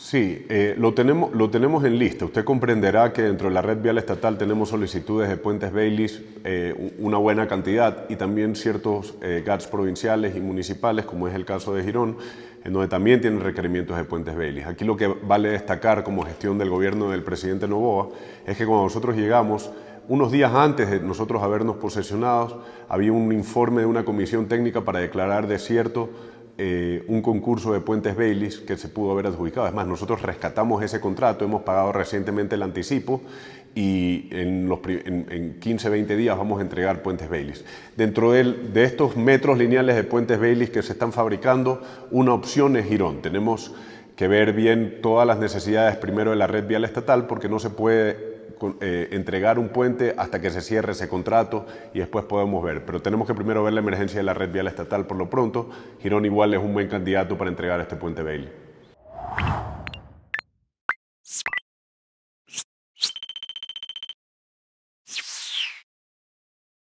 Sí, eh, lo, tenemos, lo tenemos en lista. Usted comprenderá que dentro de la red vial estatal tenemos solicitudes de puentes bailis eh, una buena cantidad, y también ciertos eh, GATS provinciales y municipales, como es el caso de Girón, en donde también tienen requerimientos de puentes bailis. Aquí lo que vale destacar como gestión del gobierno del presidente Novoa es que cuando nosotros llegamos, unos días antes de nosotros habernos posesionados, había un informe de una comisión técnica para declarar desierto eh, un concurso de puentes Baileys que se pudo haber adjudicado. más, nosotros rescatamos ese contrato, hemos pagado recientemente el anticipo y en, los, en, 15, 20 días vamos a entregar puentes Baileys. Dentro de, de, estos metros lineales de puentes Baileys que se están fabricando, una opción es Girón. Tenemos que ver bien todas las necesidades primero de la red vial estatal porque no se puede eh, entregar un puente hasta que se cierre ese contrato y después podemos ver. Pero tenemos que primero ver la emergencia de la red vial estatal por lo pronto. Girón igual es un buen candidato para entregar este puente Bailey.